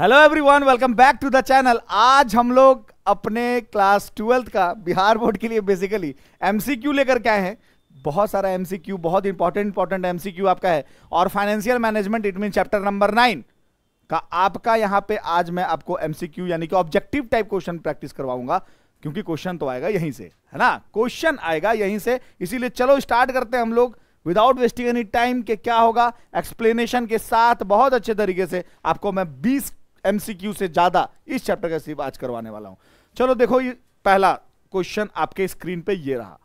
hello everyone welcome back to the channel आज हम लोग अपने क्लास ट्वेल्थ का बिहार बोर्ड के लिए बेसिकली एमसीक्यू लेकर के आए हैं बहुत सारा एमसीक्यू बहुत इंपॉर्टेंट इंपॉर्टेंट एमसीक्यू आपका है और financial management it mean chapter number nine का आपका यहाँ पे आज मैं आपको एमसीक्यू यानी कि ऑब्जेक्टिव टाइप क्वेश्चन प्रैक्टिस करवाऊंगा क्योंकि क्वेश्चन तो आएगा यहीं से है ना क्वेश्चन आएगा यहीं से इसीलिए चलो स्टार्ट करते हैं हम लोग विदाउट वेस्टिंग एनी टाइम के क्या होगा एक्सप्लेनेशन के साथ बहुत अच्छे तरीके से आपको मैं 20 एमसीक्यू से ज्यादा इस चैप्टर का सिर्फ आज करवाने वाला हूं चलो देखो ये पहला क्वेश्चन आपके स्क्रीन पे ये रहा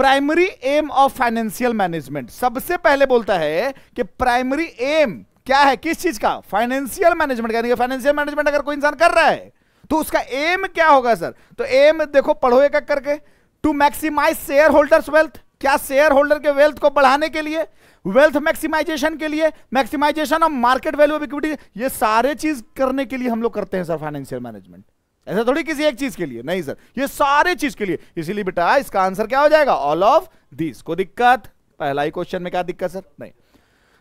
primary aim of financial management सबसे पहले बोलता है कि प्राइमरी एम क्या है किस चीज का फाइनेंशियल मैनेजमेंट यानी फाइनेंशियल मैनेजमेंट अगर कोई इंसान कर रहा है तो उसका एम क्या होगा सर तो एम देखो पढ़ो एक करके to maximise share holders wealth क्या शेयर होल्डर के वेल्थ को बढ़ाने के लिए वेल्थ मैक्सिमाइजेशन के लिए maximisation of market value of equity ये सारे चीज करने के लिए हम लोग करते हैं सर फाइनेंशियल मैनेजमेंट ऐसा थोड़ी किसी एक चीज के लिए नहीं सर ये सारे चीज के लिए इसीलिए बेटा इसका आंसर क्या हो जाएगा ऑल ऑफ दिस को दिक्कत पहला ही क्वेश्चन में क्या दिक्कत सर नहीं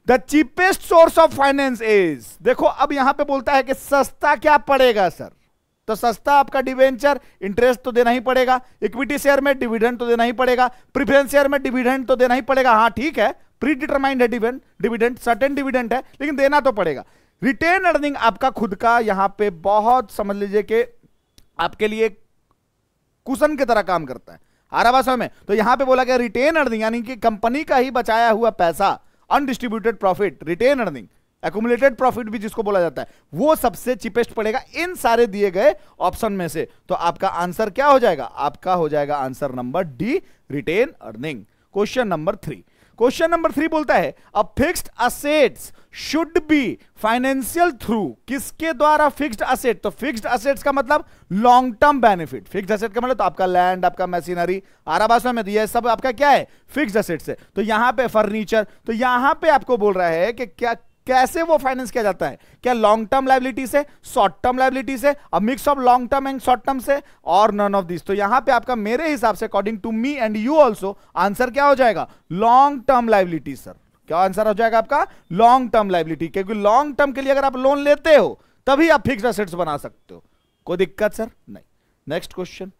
the cheapest source of finance is देखो अब यहां पे बोलता है कि सस्ता क्या पड़ेगा सर तो सस्ता आपका डिवेंचर इंटरेस्ट तो देना ही पड़ेगा इक्विटी शेयर में डिविडेंड तो देना ही पड़ेगा प्रिफरेंस शेयर में डिविडेंड तो देना ही पड़ेगा हाँ ठीक है प्री डिटरमाइंड है डिविडेंड डिविडेंड सर्टेन डिविडेंड है लेकिन देना तो पड़ेगा रिटेन अर्निंग आपका खुद का यहां पे बहुत समझ लीजिए कि आपके लिए कुशन की तरह काम करता है आरावासा में तो यहां पे बोला गया रिटेन अर्निंग यानी कि कंपनी का ही बचाया हुआ पैसा undistributed profit retained earning accumulated profit भी जिसको बोला जाता है वो सबसे चिपेस्ट पड़ेगा इन सारे दिए गए ऑप्शन में से तो आपका आंसर क्या हो जाएगा आपका हो जाएगा answer number D retained earning question number three question number three बोलता है a fixed assets should be financial through किसके द्वारा फिक्स्ड असेट तो फिक्स्ड असेट्स का मतलब long term benefit fixed asset का मतलब तो आपका लैंड आपका मशीनरी आराबासों में तो ये सब आपका क्या है फिक्स्ड असेट्स है तो यहां पे फर्नीचर तो यहां पे आपको बोल रहा है कि क्या कैसे वो फाइनेंस किया जाता है क्या लॉन्ग टर्म लाइबिलिटी से शॉर्ट टर्म लाइबिलिटी से अब mix of long term and short term से और नन ऑफ दिस तो यहां पे आपका मेरे हिसाब से according to me and you also answer क्या हो जाएगा लॉन्ग टर्म लाइबिलिटी सर क्या आंसर हो जाएगा आपका लॉन्ग टर्म लाइबिलिटी क्योंकि लॉन्ग टर्म के लिए अगर आप लोन लेते हो तभी आप फिक्स असेट्स बना सकते हो कोई दिक्कत सर नहीं next question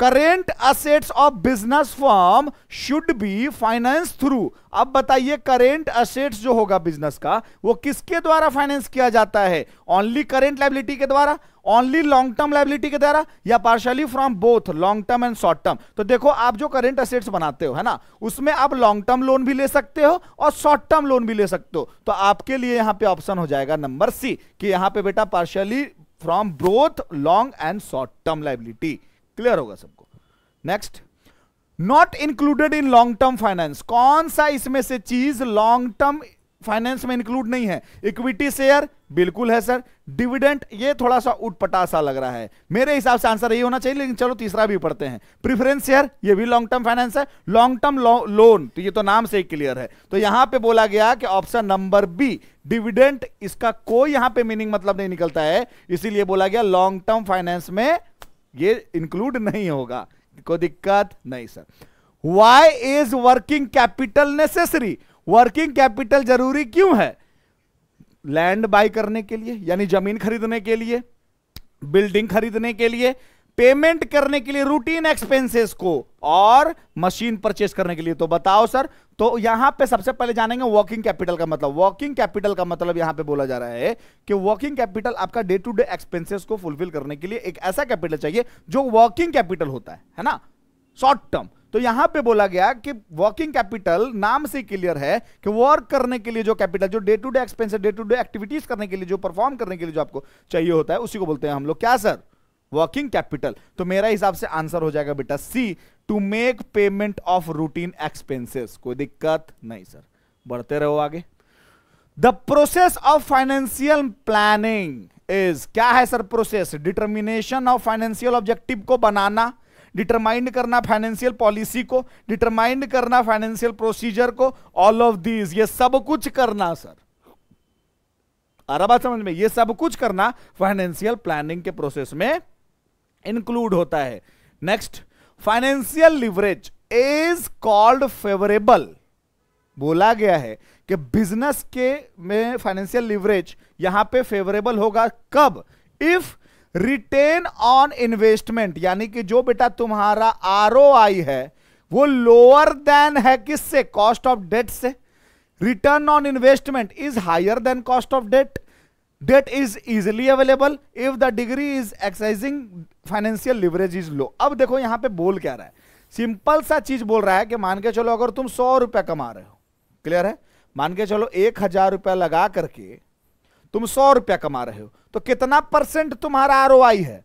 current assets of business form should be finance through अब बताइए करेंट असेट्स जो होगा बिजनेस का वो किसके द्वारा फाइनेंस किया जाता है ओनली करेंट लाइबिलिटी के द्वारा ओनली लॉन्ग टर्म लाइबिलिटी के द्वारा या partially from both long term and short term तो देखो आप जो करेंट असेट्स बनाते हो है ना उसमें आप लॉन्ग टर्म लोन भी ले सकते हो और शॉर्ट टर्म लोन भी ले सकते हो तो आपके लिए यहां पे ऑप्शन हो जाएगा नंबर सी कि यहां पे बेटा partially from both long and short term liability clear होगा सबको next not included in long term finance कौन सा इसमें से चीज लॉन्ग टर्म फाइनेंस में इंक्लूड नहीं है इक्विटी शेयर बिल्कुल है सर डिविडेंट ये थोड़ा सा उठपटा सा लग रहा है मेरे हिसाब से आंसर यही होना चाहिए लेकिन चलो तीसरा भी पढ़ते हैं प्रिफरेंस शेयर ये भी लॉन्ग टर्म फाइनेंस है लॉन्ग टर्म लोन तो ये तो नाम से ही क्लियर है तो यहां पे बोला गया कि ऑप्शन नंबर बी डिविडेंट इसका कोई यहां पे मीनिंग मतलब नहीं निकलता है इसीलिए बोला गया लॉन्ग टर्म फाइनेंस में ये इंक्लूड नहीं होगा कोई दिक्कत नहीं sir why is working capital necessary working capital जरूरी क्यों है लैंड बाय करने के लिए यानी जमीन खरीदने के लिए बिल्डिंग खरीदने के लिए पेमेंट करने के लिए रूटीन एक्सपेंसेस को और मशीन परचेस करने के लिए तो बताओ सर तो यहां पे सबसे पहले जानेंगे वर्किंग कैपिटल का मतलब वर्किंग कैपिटल का मतलब यहां पे बोला जा रहा है कि वर्किंग कैपिटल आपका डे टू डे एक्सपेंसेस को फुलफिल करने के लिए एक ऐसा कैपिटल चाहिए जो वर्किंग कैपिटल होता है है ना शॉर्ट टर्म तो यहां पे बोला गया कि वर्किंग कैपिटल नाम से क्लियर है कि वर्क करने के लिए जो कैपिटल जो day to day expenses day to day activities करने के लिए जो परफॉर्म करने के लिए जो आपको चाहिए होता है उसी को बोलते हैं हम लोग क्या सर वर्किंग कैपिटल तो मेरा हिसाब से आंसर हो जाएगा बेटा C to make payment of routine expenses कोई दिक्कत नहीं सर बढ़ते रहो आगे the process of financial planning is क्या है sir process determination of financial objective को बनाना डिटरमाइंड करना फाइनेंशियल पॉलिसी को डिटरमाइंड करना फाइनेंशियल प्रोसीजर को ऑल ऑफ दीज ये सब कुछ करना सर अरे बात समझ में ये सब कुछ करना फाइनेंशियल प्लानिंग के प्रोसेस में इंक्लूड होता है next financial leverage is called favourable बोला गया है कि बिजनेस के में फाइनेंशियल लिवरेज यहां पे फेवरेबल होगा कब इफ रिटेन ऑन इन्वेस्टमेंट यानी कि जो बेटा तुम्हारा आर है वो लोअर देन है किससे कॉस्ट ऑफ डेट से return on investment is higher than cost of debt debt is easily available if the degree is exercising financial leverage is low अब देखो यहां पे बोल क्या रहा है सिंपल सा चीज बोल रहा है कि मान के चलो अगर तुम सौ रुपया कमा रहे हो क्लियर है मान के चलो एक हजार रुपया लगा करके तुम सौ रुपया कमा रहे हो तो कितना परसेंट तुम्हारा आर है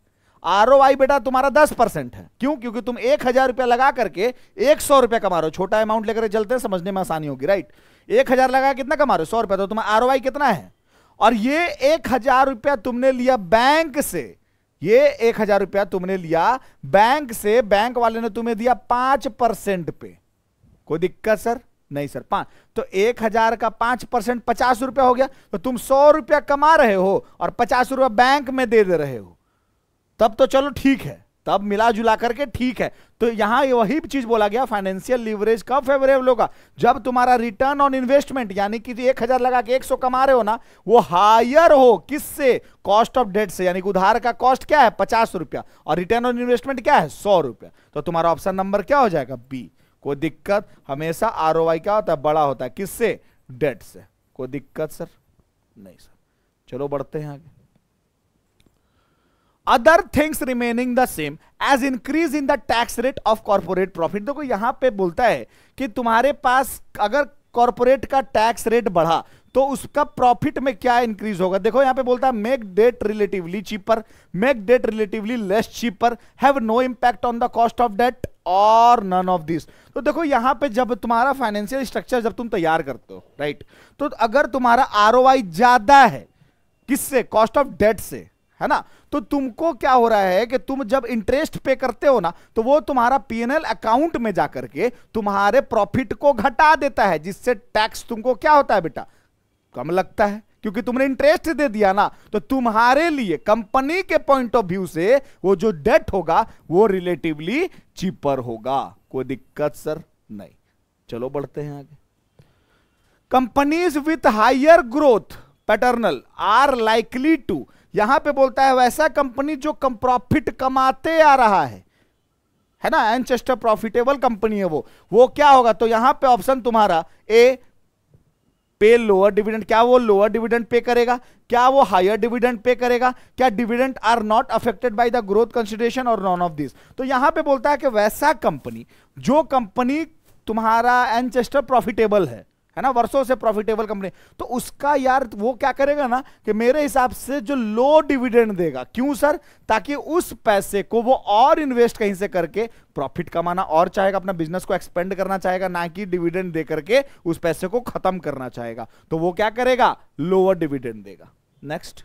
आर बेटा तुम्हारा दस परसेंट है क्यों क्योंकि तुम एक हजार रुपया लगा करके एक सौ रुपया कमा रहे हो छोटा अमाउंट लेकर चलते हैं समझने में आसानी होगी राइट एक हजार लगा कितना कमा रहे हो सौ रुपया तो तुम्हारा आर कितना है और ये एक हजार रुपया तुमने लिया बैंक से ये एक हजार रुपया तुमने लिया बैंक से बैंक वाले ने तुम्हें दिया पांच परसेंट पे कोई दिक्कत सर नहीं सर पांच तो एक हजार का पांच परसेंट पचास रुपया हो गया तो तुम सौ रुपया कमा रहे हो और पचास रुपया बैंक में दे दे रहे हो तब तो चलो ठीक है तब मिला जुला करके ठीक है तो यहां वही चीज बोला गया फाइनेंशियल लिवरेज कब फेवरेबल होगा जब तुम्हारा रिटर्न ऑन इन्वेस्टमेंट यानी कि एक हजार लगा के एक सौ कमा रहे हो ना वो हायर हो किससे कॉस्ट ऑफ डेट से यानी कि उधार का कॉस्ट क्या है पचास रुपया और रिटर्न ऑन इन्वेस्टमेंट क्या है सौ रुपया तो तुम्हारा ऑप्शन नंबर क्या हो जाएगा बी कोई दिक्कत हमेशा आर क्या होता है बड़ा होता है किससे डेट से कोई दिक्कत सर नहीं सर चलो बढ़ते हैं आगे other things remaining the same as increase in the tax rate of corporate profit देखो यहां पे बोलता है कि तुम्हारे पास अगर कॉर्पोरेट का टैक्स रेट बढ़ा तो उसका प्रॉफिट में क्या इंक्रीज होगा देखो यहां पे बोलता है make debt relatively cheaper make debt relatively less cheaper have no impact on the cost of debt और नन ऑफ दिस तो देखो यहां पे जब तुम्हारा फाइनेंशियल स्ट्रक्चर जब तुम तैयार करते हो राइट तो अगर तुम्हारा आर ज्यादा है किससे कॉस्ट ऑफ डेट से है ना तो तुमको क्या हो रहा है कि तुम जब इंटरेस्ट पे करते हो ना तो वो तुम्हारा पीएनएल अकाउंट में जाकर के तुम्हारे प्रॉफिट को घटा देता है जिससे टैक्स तुमको क्या होता है बेटा कम लगता है क्योंकि तुमने इंटरेस्ट दे दिया ना तो तुम्हारे लिए कंपनी के पॉइंट ऑफ व्यू से वो जो डेट होगा वो रिलेटिवली चीपर होगा कोई दिक्कत सर नहीं चलो बढ़ते हैं आगे companies with higher growth pattern are likely to यहां पे बोलता है वैसा कंपनी जो कम प्रॉफिट कमाते आ रहा है है ना एनचेस्टर प्रॉफिटेबल कंपनी है वो वो क्या होगा तो यहां पे ऑप्शन तुम्हारा ए पे लोअर डिविडेंड क्या वो लोअर डिविडेंड पे करेगा क्या वो हायर डिविडेंड पे करेगा क्या dividend are not affected by the growth consideration और नॉन ऑफ दिस तो यहां पे बोलता है कि वैसा कंपनी जो कंपनी तुम्हारा एनचेस्टर प्रॉफिटेबल है है ना वर्षों से प्रॉफिटेबल कंपनी तो उसका यार वो क्या करेगा ना कि मेरे हिसाब से जो लो डिविडेंड देगा क्यों सर ताकि उस पैसे को वो और इन्वेस्ट कहीं से करके प्रॉफिट कमाना और चाहेगा अपना बिजनेस को एक्सपेंड करना चाहेगा ना कि डिविडेंड दे करके उस पैसे को खत्म करना चाहेगा तो वो क्या करेगा लोअर डिविडेंड देगा next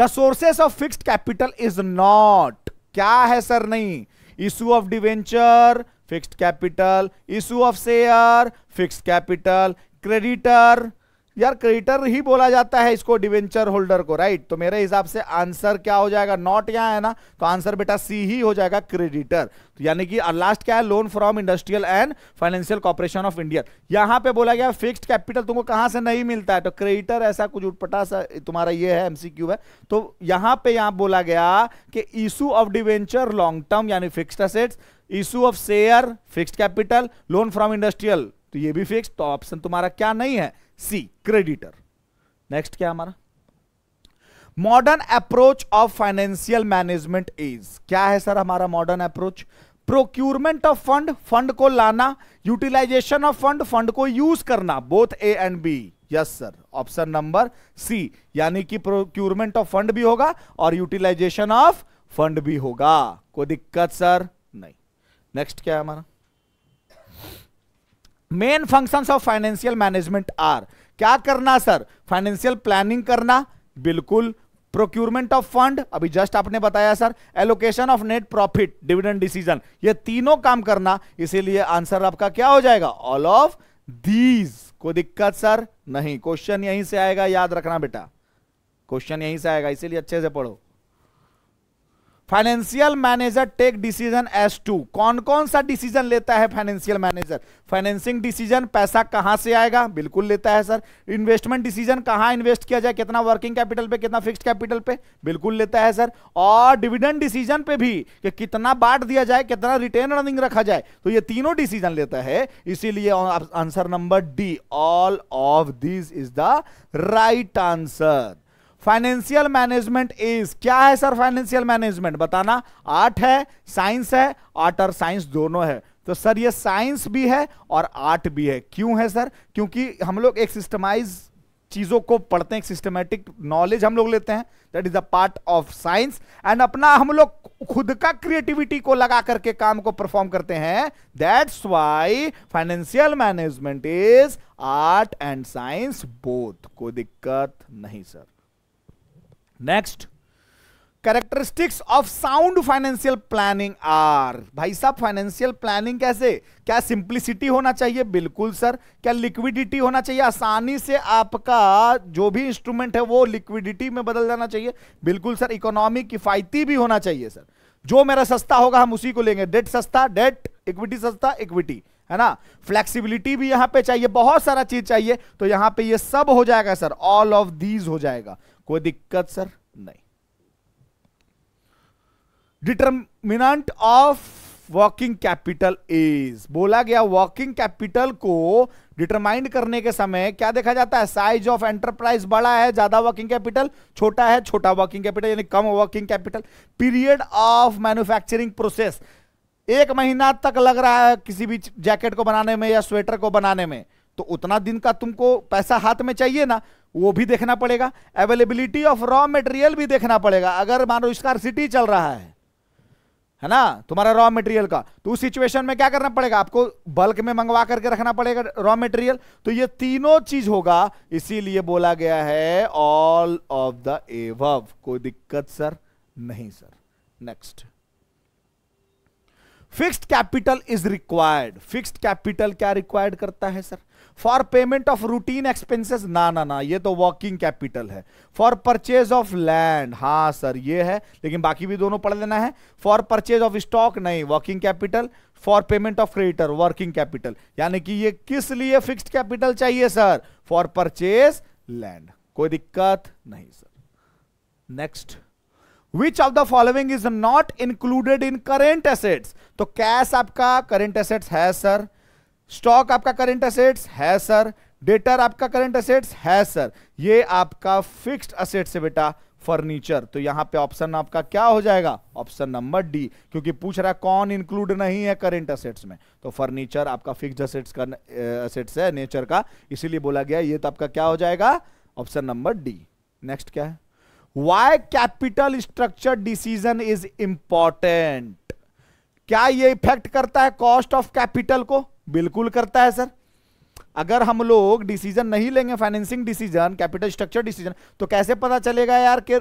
the sources of fix capital is not क्या है सर नहीं issue of debenture fixed capital issue of share fixed capital creditor यार क्रेडिटर ही बोला जाता है इसको डिवेंचर होल्डर को राइट तो मेरे हिसाब से आंसर क्या हो जाएगा नॉट यहाँ है ना तो आंसर बेटा सी ही हो जाएगा क्रेडिटर तो यानी कि लास्ट क्या है loan from industrial and financial corporation of India यहाँ पे बोला गया फिक्स्ड कैपिटल तुमको कहाँ से नहीं मिलता है तो क्रेडिटर ऐसा कुछ उठपटा सा तुम्हारा ये है एमसीक्यू है तो यहाँ पे यहाँ बोला गया कि issue of debenture long term यानी fixed assets issue of share fixed capital loan from industrial तो ये भी फिक्स तो ऑप्शन तुम्हारा क्या नहीं है सी क्रेडिटर नेक्स्ट क्या हमारा modern approach of financial management is क्या है सर हमारा modern approach procurement of fund fund को लाना यूटिलाइजेशन ऑफ फंड फंड को यूज करना both A and B yes sir option number C यानी कि प्रोक्यूरमेंट ऑफ फंड भी होगा और यूटिलाइजेशन ऑफ फंड भी होगा कोई दिक्कत सर नेक्स्ट क्या है हमारा main functions of financial management are क्या करना सर फाइनेंशियल प्लानिंग करना बिल्कुल प्रोक्यूरमेंट ऑफ फंड अभी जस्ट आपने बताया sir allocation of net profit dividend decision ये तीनों काम करना इसीलिए आंसर आपका क्या हो जाएगा ऑल ऑफ दीज को दिक्कत सर नहीं क्वेश्चन यहीं से आएगा याद रखना बेटा क्वेश्चन यहीं से आएगा इसीलिए अच्छे से पढ़ो financial manager take decision as to कौन कौन सा डिसीजन लेता है फाइनेंशियल मैनेजर फाइनेंसिंग डिसीजन पैसा कहां से आएगा बिल्कुल लेता है सर इन्वेस्टमेंट डिसीजन कहां इन्वेस्ट किया जाए कितना वर्किंग कैपिटल पे कितना फिक्स्ड कैपिटल पे बिल्कुल लेता है सर और डिविडेंड डिसीजन पे भी कि कितना बांट दिया जाए कितना रिटेन अर्निंग रखा जाए तो ये तीनों डिसीजन लेता है इसीलिए answer number D all of this is the right answer financial management is क्या है सर फाइनेंशियल मैनेजमेंट बताना आर्ट है साइंस है आर्ट और साइंस दोनों है तो सर ये साइंस भी है और आर्ट भी है क्यों है सर क्योंकि हम लोग एक सिस्टमाइज चीजों को पढ़ते हैं सिस्टमेटिक नॉलेज हम लोग लेते हैं that is a part of science and अपना हम लोग खुद का क्रिएटिविटी को लगा करके काम को परफॉर्म करते हैं that's why financial management is art and science both कोई दिक्कत नहीं sir next characteristics of sound financial planning are भाई साहब फाइनेंशियल प्लानिंग कैसे क्या सिंप्लिसिटी होना चाहिए बिल्कुल सर क्या लिक्विडिटी होना चाहिए आसानी से आपका जो भी इंस्ट्रूमेंट है वो लिक्विडिटी में बदल जाना चाहिए बिल्कुल सर इकोनॉमी किफायती भी होना चाहिए सर जो मेरा सस्ता होगा हम उसी को लेंगे डेट सस्ता डेट इक्विटी सस्ता इक्विटी है ना फ्लेक्सिबिलिटी भी यहां पे चाहिए बहुत सारा चीज चाहिए तो यहां पे ये सब हो जाएगा सर ऑल ऑफ दीज हो जाएगा कोई दिक्कत सर नहीं determinant of working capital is बोला गया वर्किंग कैपिटल को डिटरमाइंड करने के समय क्या देखा जाता है साइज ऑफ एंटरप्राइज बड़ा है ज्यादा वर्किंग कैपिटल छोटा है छोटा वर्किंग कैपिटल यानी कम working capital period of manufacturing process एक महीना तक लग रहा है किसी भी जैकेट को बनाने में या स्वेटर को बनाने में तो उतना दिन का तुमको पैसा हाथ में चाहिए ना वो भी देखना पड़ेगा अवेलेबिलिटी ऑफ रॉ मटेरियल भी देखना पड़ेगा अगर मानो सिटी चल रहा है है ना तुम्हारा रॉ मटेरियल का तो उस सिचुएशन में क्या करना पड़ेगा आपको बल्क में मंगवा करके रखना पड़ेगा रॉ मटेरियल तो ये तीनों चीज होगा इसीलिए बोला गया है ऑल ऑफ द एवव कोई दिक्कत सर नहीं sir next fixed capital is required fixed capital क्या रिक्वायर्ड करता है sir for payment of routine expenses ना ना ना ये तो वर्किंग कैपिटल है फॉर परचेज ऑफ लैंड हाँ सर ये है लेकिन बाकी भी दोनों पढ़ लेना है फॉर परचेज ऑफ स्टॉक नहीं working capital for payment of creditor working capital यानी कि ये किस लिए फिक्स्ड कैपिटल चाहिए सर फॉर परचेज लैंड कोई दिक्कत नहीं sir next which of the following is not included in current assets तो कैश आपका करेंट एसेट्स है सर स्टॉक आपका करंट असेट्स है सर डेटर आपका करंट असेट्स है सर ये आपका फिक्स्ड असेट्स है बेटा फर्नीचर तो यहां पे ऑप्शन आपका क्या हो जाएगा ऑप्शन नंबर डी क्योंकि पूछ रहा है कौन इंक्लूड नहीं है करंट असेट्स में तो फर्नीचर आपका फिक्स्ड असेट्स का असेट्स है नेचर का इसीलिए बोला गया ये तो आपका क्या हो जाएगा ऑप्शन नंबर डी नेक्स्ट क्या है why capital structure decision is important क्या ये इफेक्ट करता है कॉस्ट ऑफ कैपिटल को बिल्कुल करता है सर अगर हम लोग डिसीजन नहीं लेंगे financing decision capital structure decision तो कैसे पता चलेगा यार कि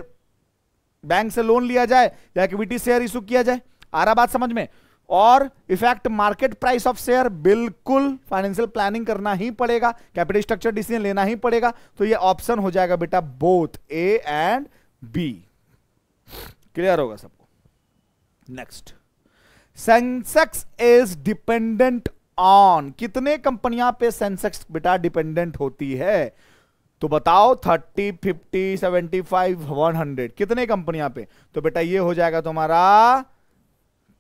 बैंक से लोन लिया जाए या इक्विटी शेयर इशू किया जाए आ रहा बात समझ में और effect market price of share बिल्कुल फाइनेंशियल प्लानिंग करना ही पड़ेगा कैपिटल स्ट्रक्चर डिसीजन लेना ही पड़ेगा तो ये ऑप्शन हो जाएगा बेटा both A and B clear होगा सबको next Sensex is dependent on कितने कंपनियां पे सेंसेक्स बेटा डिपेंडेंट होती है तो बताओ 30, 50, 75, 100 कितने कंपनियां पे तो बेटा ये हो जाएगा तुम्हारा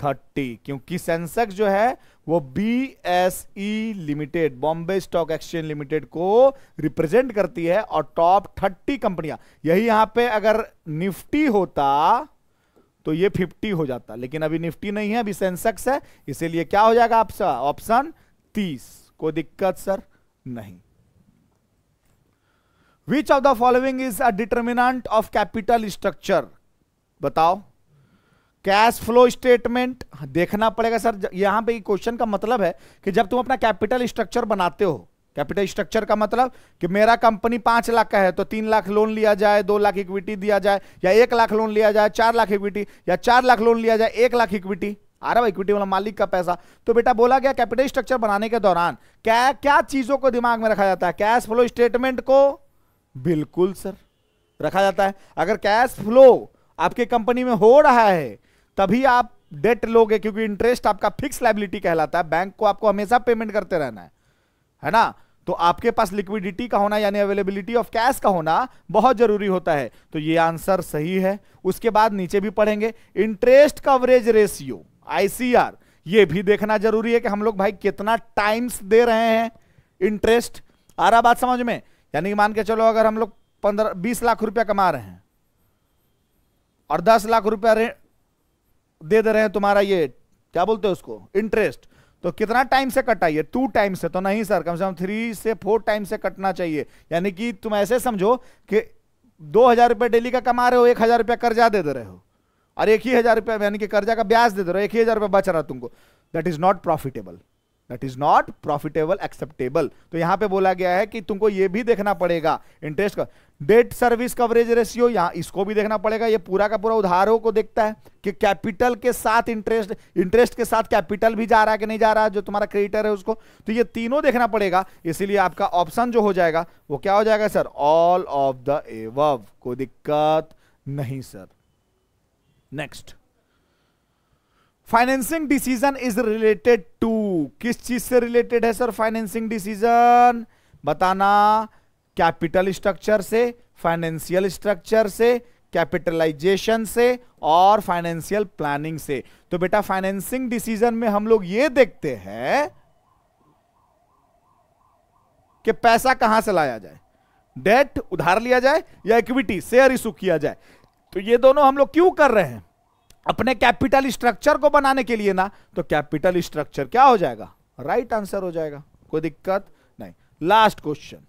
30 क्योंकि सेंसेक्स जो है वो B S E limited Bombay stock exchange limited को रिप्रेजेंट करती है और टॉप 30 कंपनियां यही यहां पे अगर निफ्टी होता तो ये 50 हो जाता लेकिन अभी निफ्टी नहीं है अभी सेंसेक्स है इसीलिए क्या हो जाएगा आपसे ऑप्शन 30 कोई दिक्कत सर नहीं which of the following is a determinant of capital structure बताओ कैश फ्लो स्टेटमेंट देखना पड़ेगा सर यहां पे क्वेश्चन का मतलब है कि जब तुम अपना कैपिटल स्ट्रक्चर बनाते हो कैपिटल स्ट्रक्चर का मतलब कि मेरा कंपनी पांच लाख का है तो तीन लाख लोन लिया जाए दो लाख इक्विटी दिया जाए या एक लाख लोन लिया जाए चार लाख इक्विटी या चार लाख लोन लिया जाए एक लाख इक्विटी आ रहा इक्विटी वाला मालिक का पैसा तो बेटा बोला गया कैपिटल स्ट्रक्चर बनाने के दौरान क्या क्या चीजों को दिमाग में रखा जाता है कैश फ्लो स्टेटमेंट को बिल्कुल सर रखा जाता है अगर कैश फ्लो आपके कंपनी में हो रहा है तभी आप डेट लोगे क्योंकि इंटरेस्ट आपका फिक्स लाइबिलिटी कहलाता है बैंक को आपको हमेशा पेमेंट करते रहना है है ना तो आपके पास लिक्विडिटी का होना यानी अवेलेबिलिटी ऑफ कैश का होना बहुत जरूरी होता है तो ये आंसर सही है उसके बाद नीचे भी पढ़ेंगे इंटरेस्ट कवरेज रेशियो आईसीआर ये भी देखना जरूरी है कि हम लोग भाई कितना टाइम्स दे रहे हैं इंटरेस्ट आ रहा बात समझ में यानी कि मान के चलो अगर हम लोग पंद्रह बीस लाख रुपया कमा रहे हैं और दस लाख रुपया दे दे रहे हैं तुम्हारा ये क्या बोलते हैं उसको इंटरेस्ट तो कितना टाइम से कटाइए टू टाइम से तो नहीं सर कम से कम थ्री से फोर टाइम से कटना चाहिए यानी कि तुम ऐसे समझो कि दो हजार रुपये डेली का कमा रहे हो एक हजार रुपया कर्जा दे दे रहे हो और एक ही हजार रुपया यानी कि कर्जा का ब्याज दे दे रहे हो एक ही हजार रुपया बच रहा तुमको that is not profitable that is not profitable acceptable तो यहां पे बोला गया है कि तुमको ये भी देखना पड़ेगा इंटरेस्ट का डेट सर्विस कवरेज रेशियो यहां इसको भी देखना पड़ेगा ये पूरा का पूरा उधारों को देखता है कि कैपिटल के साथ इंटरेस्ट इंटरेस्ट के साथ कैपिटल भी जा रहा है कि नहीं जा रहा है जो तुम्हारा क्रेडिटर है उसको तो ये तीनों देखना पड़ेगा इसीलिए आपका ऑप्शन जो हो जाएगा वो क्या हो जाएगा sir all of the above कोई दिक्कत नहीं sir next financing decision is related to किस चीज से रिलेटेड है सर फाइनेंसिंग डिसीजन बताना कैपिटल स्ट्रक्चर से फाइनेंशियल स्ट्रक्चर से कैपिटलाइजेशन से और फाइनेंशियल प्लानिंग से तो बेटा फाइनेंसिंग डिसीजन में हम लोग ये देखते हैं कि पैसा कहां से लाया जाए डेट उधार लिया जाए या इक्विटी शेयर इशू किया जाए तो ये दोनों हम लोग क्यों कर रहे हैं अपने कैपिटल स्ट्रक्चर को बनाने के लिए ना तो कैपिटल स्ट्रक्चर क्या हो जाएगा राइट right आंसर हो जाएगा कोई दिक्कत नहीं लास्ट क्वेश्चन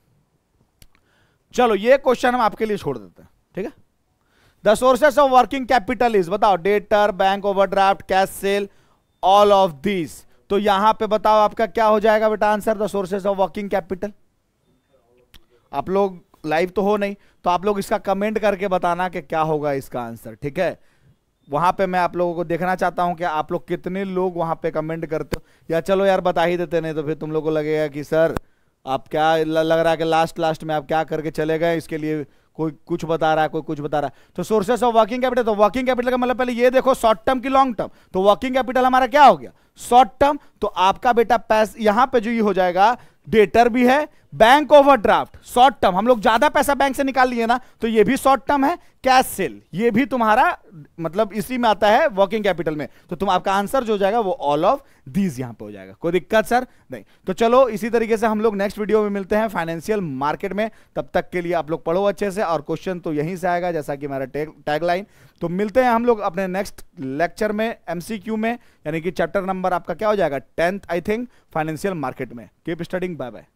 चलो ये क्वेश्चन हम आपके लिए छोड़ देते हैं ठीक है the sources of working capital is बताओ debtor bank overdraft cash sale all of this तो यहां पे बताओ आपका क्या हो जाएगा बेटा answer the sources of working capital आप लोग लाइव तो हो नहीं तो आप लोग इसका कमेंट करके बताना कि क्या होगा इसका आंसर ठीक है वहाँ पे मैं आप लोगों को देखना चाहता हूँ कि आप लोग कितने लोग वहाँ पे कमेंट करते हो या चलो यार बता ही देते नहीं तो फिर तुम लोग को लगेगा कि सर आप क्या लग रहा है कि लास्ट लास्ट में आप क्या करके चले गए इसके लिए कोई कुछ बता रहा है कोई कुछ बता रहा है तो सोर्सेस ऑफ वर्किंग कैपिटल तो वर्किंग कैपिटल का मतलब पहले ये देखो शॉर्ट टर्म की लॉन्ग टर्म तो वर्किंग कैपिटल हमारा क्या हो गया शॉर्ट टर्म तो आपका बेटा पैस यहाँ पे जो ये हो जाएगा डेटर भी है बैंक ओवरड्राफ्ट शॉर्ट टर्म हम लोग ज्यादा पैसा बैंक से निकाल लिए ना तो ये भी शॉर्ट टर्म है कैश सेल ये भी तुम्हारा मतलब इसी में आता है वर्किंग कैपिटल में तो तुम आपका आंसर जो हो जाएगा वो ऑल ऑफ दीज यहां पे हो जाएगा कोई दिक्कत सर नहीं तो चलो इसी तरीके से हम लोग नेक्स्ट वीडियो में मिलते हैं फाइनेंशियल मार्केट में तब तक के लिए आप लोग पढ़ो अच्छे से और क्वेश्चन तो यहीं से आएगा जैसा कि हमारा टैगलाइन तो मिलते हैं हम लोग अपने नेक्स्ट लेक्चर में एमसीक्यू में यानी कि चैप्टर नंबर आपका क्या हो जाएगा tenth I think financial market में कीप स्टडिंग बाय बाय